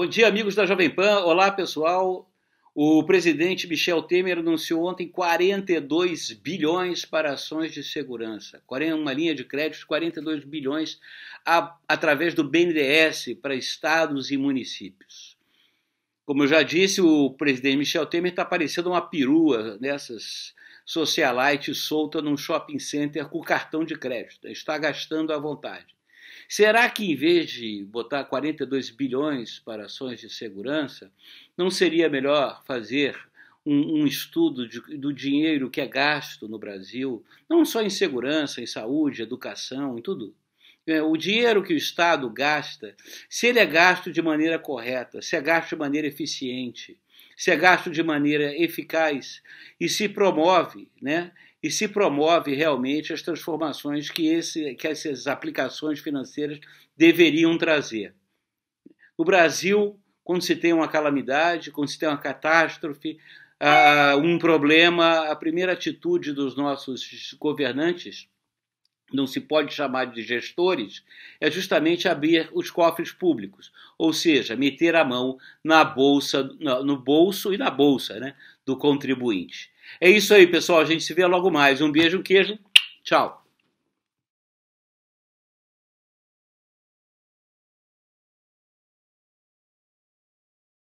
Bom dia, amigos da Jovem Pan. Olá, pessoal. O presidente Michel Temer anunciou ontem 42 bilhões para ações de segurança, uma linha de crédito de 42 bilhões a, através do BNDES para estados e municípios. Como eu já disse, o presidente Michel Temer está parecendo uma perua nessas socialites solta num shopping center com cartão de crédito. Está gastando à vontade. Será que, em vez de botar 42 bilhões para ações de segurança, não seria melhor fazer um, um estudo de, do dinheiro que é gasto no Brasil, não só em segurança, em saúde, educação, em tudo? É, o dinheiro que o Estado gasta, se ele é gasto de maneira correta, se é gasto de maneira eficiente, se é gasto de maneira eficaz e se promove, né? E se promove realmente as transformações que, esse, que essas aplicações financeiras deveriam trazer. No Brasil, quando se tem uma calamidade, quando se tem uma catástrofe, uh, um problema, a primeira atitude dos nossos governantes não se pode chamar de gestores, é justamente abrir os cofres públicos, ou seja, meter a mão na bolsa, no bolso e na bolsa né, do contribuinte. É isso aí, pessoal. A gente se vê logo mais. Um beijo, um queijo. Tchau.